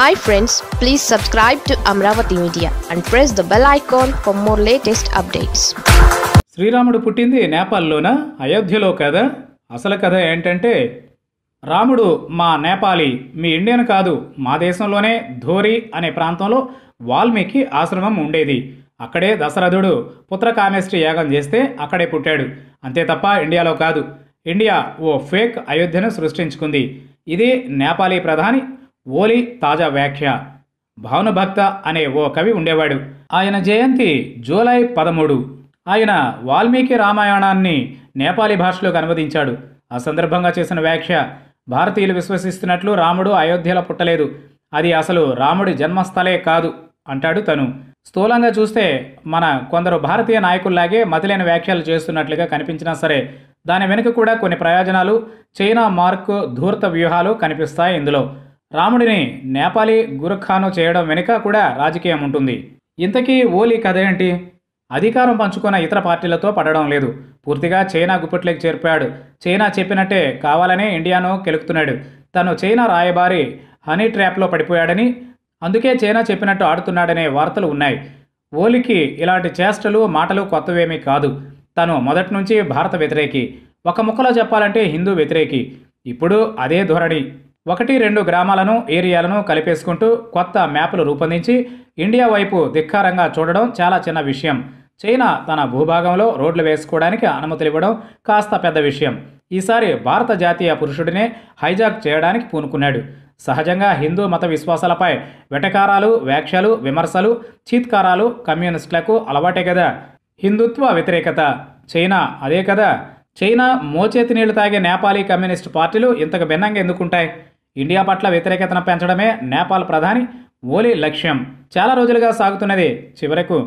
hi friends please subscribe to Amaravati media and press the bell icon for more latest updates శ్రీరాముడు పుట్టింది నేపాల్లోనా అయోధ్యలో కదా అసలు కథ ఏంటంటే రాముడు మా నేపాలి మీ ఇండియన్ కాదు మా దేశంలోనే ధోరి అనే ప్రాంతంలో వాల్మీకి ఆశ్రమం ఉండేది అక్కడే దశరథుడు పుత్రకామేష్టి యాగం చేస్తే అక్కడే పుట్టాడు అంతే తప్ప ఇండియాలో కాదు ఇండియా ఓ ఫేక్ అయోధ్యను సృష్టించుకుంది ఇది నేపాలీ ప్రధాని ఓలీ తాజా వ్యాఖ్య భావనభక్త అనే ఓ కవి ఉండేవాడు ఆయన జయంతి జూలై పదమూడు ఆయన వాల్మీకి రామాయణాన్ని నేపాలీ భాషలోకి అనువదించాడు ఆ సందర్భంగా చేసిన వ్యాఖ్య భారతీయులు విశ్వసిస్తున్నట్లు రాముడు అయోధ్యలో పుట్టలేదు అది అసలు రాముడి జన్మస్థలే కాదు అంటాడు తను స్థూలంగా చూస్తే మన కొందరు భారతీయ నాయకుల్లాగే మతిలేని వ్యాఖ్యలు చేస్తున్నట్లుగా కనిపించినా సరే దాని వెనుక కూడా కొన్ని ప్రయోజనాలు చైనా మార్క్ ధూర్త వ్యూహాలు కనిపిస్తాయి ఇందులో రాముడిని నేపాలి గురఖాను చేయడం వెనుక కూడా రాజకీయం ఉంటుంది ఇంతకీ ఓలీ కథ ఏంటి అధికారం పంచుకున్న ఇతర పార్టీలతో పడడం లేదు పూర్తిగా చైనా గుప్పట్లోకి చేర్పాడు చైనా చెప్పినట్టే కావాలనే ఇండియాను కెలుకుతున్నాడు తను చైనా రాయబారి హనీ ట్రాప్లో పడిపోయాడని అందుకే చైనా చెప్పినట్టు ఆడుతున్నాడనే వార్తలు ఉన్నాయి ఓలికి ఇలాంటి చేష్టలు మాటలు కొత్తవేమీ కాదు తను మొదటి నుంచి భారత వ్యతిరేకి ఒక ముక్కలో చెప్పాలంటే హిందూ వ్యతిరేకి ఇప్పుడు అదే ధోరణి ఒకటి రెండు గ్రామాలను ఏరియాలను కలిపేసుకుంటూ కొత్త మ్యాప్లు రూపొందించి ఇండియా వైపు ధిక్కారంగా చూడడం చాలా చిన్న విషయం చైనా తన భూభాగంలో రోడ్లు వేసుకోవడానికి అనుమతులు ఇవ్వడం కాస్త పెద్ద విషయం ఈసారి భారత జాతీయ పురుషుడినే హైజాక్ చేయడానికి పూనుకున్నాడు సహజంగా హిందూ మత విశ్వాసాలపై వెటకారాలు వ్యాఖ్యలు విమర్శలు చీత్కారాలు కమ్యూనిస్టులకు అలవాటే కదా హిందుత్వ వ్యతిరేకత చైనా అదే కదా చైనా మోచేతి నీళ్లు తాగే నేపాలీ కమ్యూనిస్టు పార్టీలు ఇంతకు భిన్నంగా ఎందుకుంటాయి ఇండియా పట్ల వ్యతిరేకతను పెంచడమే నేపాల్ ప్రధాని ఓలీ లక్ష్యం చాలా రోజులుగా సాగుతున్నది చివరకు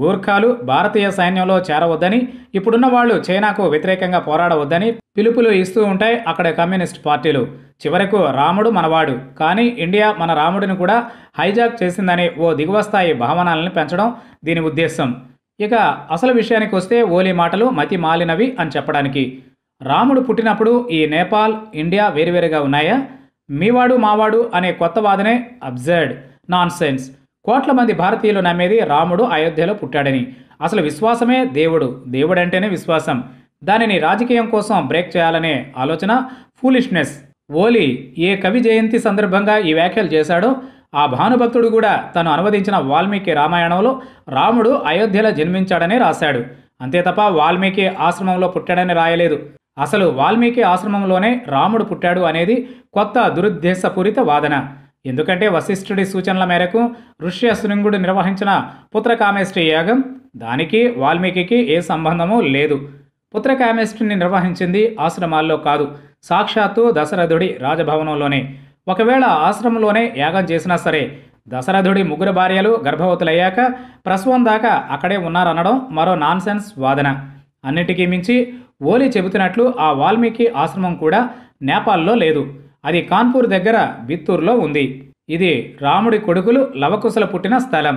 గూర్ఖాలు భారతీయ సైన్యంలో చేరవద్దని ఇప్పుడున్న వాళ్ళు చైనాకు వ్యతిరేకంగా పోరాడవద్దని పిలుపులు ఇస్తూ ఉంటాయి అక్కడ కమ్యూనిస్ట్ పార్టీలు చివరకు రాముడు మనవాడు కానీ ఇండియా మన రాముడిని కూడా హైజాక్ చేసిందని ఓ దిగువ స్థాయి భావనాలను పెంచడం దీని ఉద్దేశం ఇక అసలు విషయానికి వస్తే ఓలీ మాటలు మతి మాలినవి అని చెప్పడానికి రాముడు పుట్టినప్పుడు ఈ నేపాల్ ఇండియా వేరువేరుగా ఉన్నాయా మీవాడు మావాడు అనే కొత్త వాదనే అబ్జర్డ్ నాన్ సెన్స్ కోట్ల మంది భారతీయులు నమ్మేది రాముడు అయోధ్యలో పుట్టాడని అసలు విశ్వాసమే దేవుడు దేవుడంటేనే విశ్వాసం దానిని రాజకీయం కోసం బ్రేక్ చేయాలనే ఆలోచన ఫూలిష్నెస్ ఓలీ ఏ కవి జయంతి సందర్భంగా ఈ వ్యాఖ్యలు చేశాడో ఆ భానుభక్తుడు కూడా తను అనువదించిన వాల్మీకి రామాయణంలో రాముడు అయోధ్యలో జన్మించాడని రాశాడు అంతే తప్ప వాల్మీకి ఆశ్రమంలో పుట్టాడని రాయలేదు అసలు వాల్మీకి ఆశ్రమంలోనే రాముడు పుట్టాడు అనేది కొత్త దురుద్దేశపూరిత వాదన ఎందుకంటే వశిష్ఠుడి సూచనల మేరకు ఋష్యశృంగుడు నిర్వహించిన పుత్రకామేష్టి యాగం దానికి వాల్మీకి ఏ సంబంధము లేదు పుత్రకామేష్టిని నిర్వహించింది ఆశ్రమాల్లో కాదు సాక్షాత్తు దశరథుడి రాజభవనంలోనే ఒకవేళ ఆశ్రమంలోనే యాగం చేసినా సరే దశరథుడి ముగ్గురు భార్యలు గర్భవతులయ్యాక ప్రసవం దాకా అక్కడే ఉన్నారనడం మరో నాన్సెన్స్ వాదన అన్నిటికీ మించి ఓలీ చెబుతున్నట్లు ఆ వాల్మీకి ఆశ్రమం కూడా నేపాల్లో లేదు అది కాన్పూర్ దగ్గర బిత్తూరులో ఉంది ఇది రాముడి కొడుకులు లవకుశల పుట్టిన స్థలం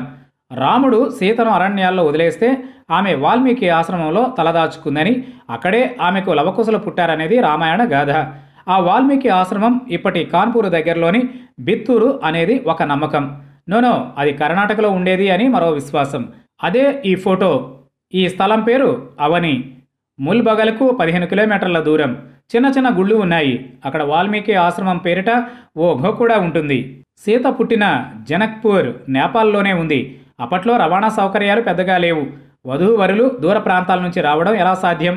రాముడు సీతను అరణ్యాల్లో వదిలేస్తే ఆమె వాల్మీకి ఆశ్రమంలో తలదాచుకుందని అక్కడే ఆమెకు లవకుశలు పుట్టారనేది రామాయణ గాథ ఆ వాల్మీకి ఆశ్రమం ఇప్పటి కాన్పూర్ దగ్గరలోని బిత్తూరు అనేది ఒక నమ్మకం నోనో అది కర్ణాటకలో ఉండేది అని మరో విశ్వాసం అదే ఈ ఫోటో ఈ స్థలం పేరు అవని ముల్బగల్కు పదిహేను కిలోమీటర్ల దూరం చిన్న చిన్న గుళ్ళు ఉన్నాయి అక్కడ వాల్మీకి ఆశ్రమం పేరిట ఓ గో కూడా ఉంటుంది సీత పుట్టిన జనక్పూర్ నేపాల్లోనే ఉంది అప్పట్లో రవాణా సౌకర్యాలు పెద్దగా లేవు వధూవరులు దూర ప్రాంతాల నుంచి రావడం ఎలా సాధ్యం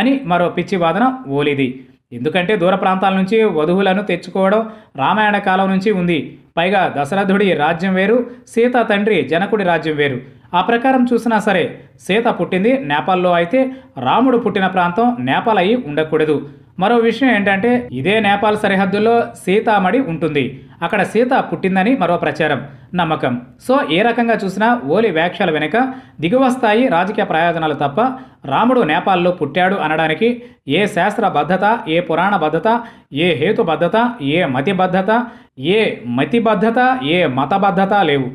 అని మరో పిచ్చి వాదన ఓలిది ఎందుకంటే దూర ప్రాంతాల నుంచి వధువులను తెచ్చుకోవడం రామాయణ కాలం నుంచి ఉంది పైగా దశరథుడి రాజ్యం వేరు సీత తండ్రి జనకుడి రాజ్యం వేరు ఆ ప్రకారం చూసినా సరే సీత పుట్టింది నేపాల్లో అయితే రాముడు పుట్టిన ప్రాంతం నేపాల్ అయి ఉండకూడదు మరో విషయం ఏంటంటే ఇదే నేపాల్ సరిహద్దులో సీతామడి ఉంటుంది అక్కడ సీత పుట్టిందని మరో ప్రచారం నమ్మకం సో ఏ రకంగా చూసినా ఓలి వ్యాఖ్యల వెనుక దిగువస్థాయి రాజకీయ ప్రయోజనాలు తప్ప రాముడు నేపాల్లో పుట్టాడు అనడానికి ఏ శాస్త్ర బద్ధత ఏ పురాణ బద్ధత ఏ హేతుబద్ధత ఏ మతిబద్ధత ఏ మతిబద్ధత ఏ మతబద్ధత లేవు